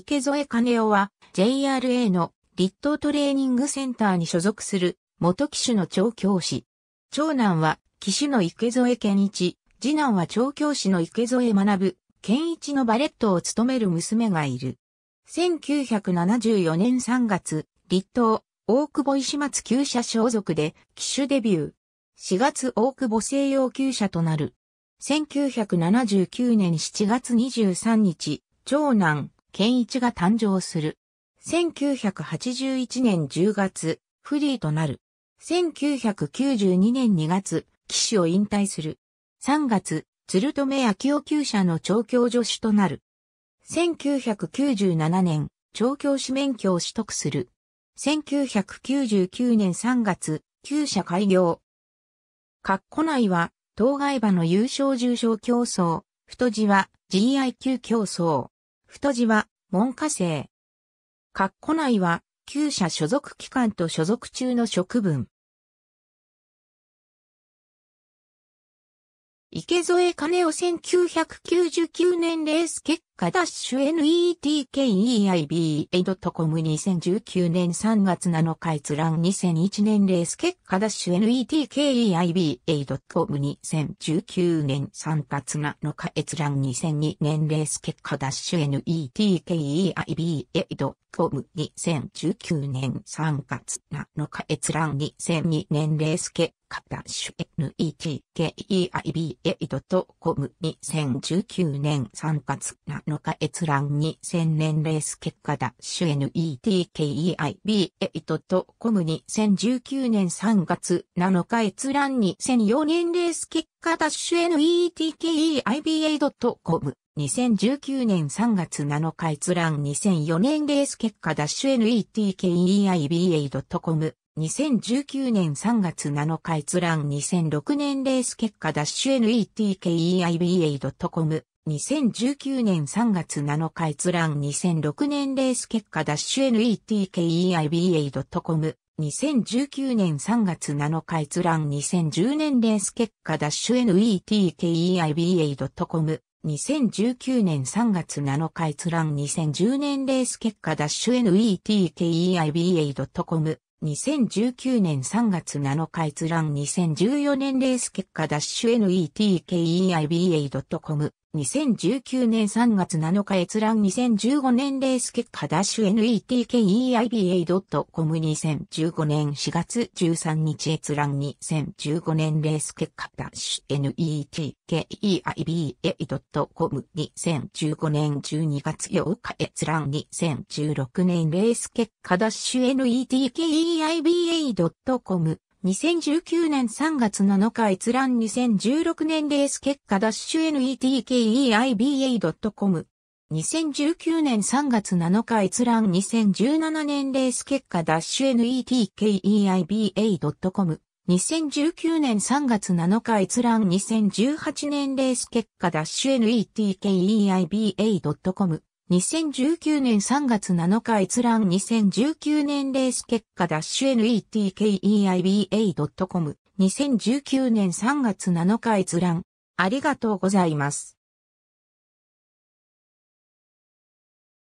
池添金夫は JRA の立東トレーニングセンターに所属する元騎手の調教師。長男は騎手の池添健一、次男は調教師の池添学、健一のバレットを務める娘がいる。1974年3月、立東、大久保石松旧社所属で騎手デビュー。4月大久保西洋旧社となる。1979年7月23日、長男、健一が誕生する。1981年10月、フリーとなる。1992年2月、騎手を引退する。3月、鶴留昭夫厩舎の調教助手となる。1997年、調教師免許を取得する。1999年3月、厩舎開業。括弧内は、当該馬の優勝重賞競争、太字は GIQ 競争。太字は門下生。括弧内は、旧社所属機関と所属中の職分。池添金夫1999年レース結カダッシュ netkeiib.com 2019年3月7日閲覧2001年レース結果ダッシュ netkeiib.com 2019年3月7日閲覧2002年レース結果ダッシュ netkeiib.com 2019年3月7日閲覧2002年レース結果カダッシュ netkeiib.com 2019年3月7のか閲覧に千0 0 0年レース結果ダッシュ NETKEIB8.com に2019年3月7日閲覧に1004年レース結果ダッシュ NETKEIB8.com 2019年3月7日閲覧2004年レース結果ダッシュ NETKEIB8.com 2019年3月7日閲覧2006年レース結果ダッシュ NETKEIBA.com 2019年3月7日閲覧2006年レース結果ダッシュ netkeiba.com 2019年3月7日閲覧2010年レース結果ダッシュ netkeiba.com 2019年3月7日閲覧2010年レース結果ダッシュ netkeiba.com 2019年3月7日閲覧2014年レース結果ダッシュ netkeiba.com 2019年3月7日閲覧2015年レース結果ダッシュ netkeiba.com 2015年4月13日閲覧2015年レース結果ダッシュ netkeiba.com 2015年12月8日閲覧2016年レース結果ダッシュ netkeiba.com 2019年3月7日閲覧2016年レース結果ダッシュ netkeiba.com 2019年3月7日閲覧2017年レース結果ダッシュ netkeiba.com 2019年3月7日閲覧2018年レース結果ダッシュ netkeiba.com 2019年3月7日閲覧2019年レース結果ダッシュ netkeiba.com2019 年3月7日閲覧ありがとうございます。